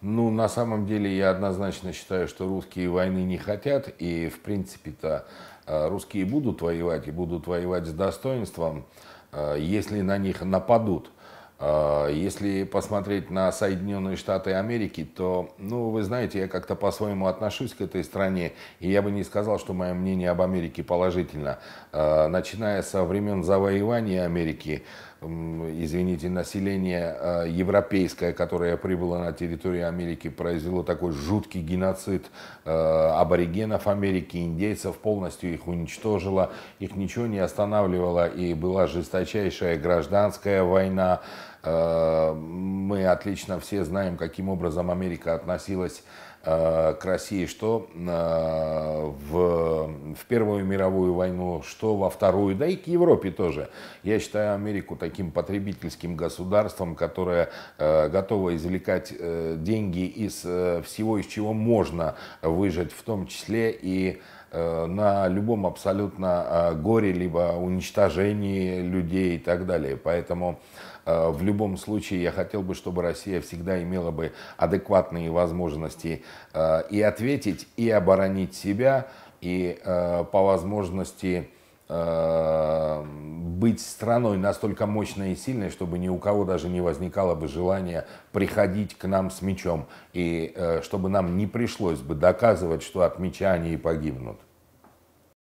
Ну, на самом деле, я однозначно считаю, что русские войны не хотят, и, в принципе-то, э, русские будут воевать, и будут воевать с достоинством, э, если на них нападут. А, если посмотреть на Соединенные Штаты Америки, то, ну, вы знаете, я как-то по-своему отношусь к этой стране, и я бы не сказал, что мое мнение об Америке положительно. А, начиная со времен завоевания Америки, извините, население а, европейское, которое прибыло на территорию Америки, произвело такой жуткий геноцид аборигенов Америки, индейцев, полностью их уничтожило, их ничего не останавливало, и была жесточайшая гражданская война, Э, мы отлично все знаем, каким образом Америка относилась э, к России, что э, в, в Первую мировую войну, что во Вторую, да и к Европе тоже. Я считаю Америку таким потребительским государством, которое готово извлекать деньги из всего, из чего можно выжить, в том числе и Э, на любом абсолютно э, горе, либо уничтожении людей и так далее. Поэтому э, в любом случае я хотел бы, чтобы Россия всегда имела бы адекватные возможности и ответить, и оборонить себя, и по возможности быть страной настолько мощной и сильной, чтобы ни у кого даже не возникало бы желания приходить к нам с мечом, и э, чтобы нам не пришлось бы доказывать, что от меча они и погибнут.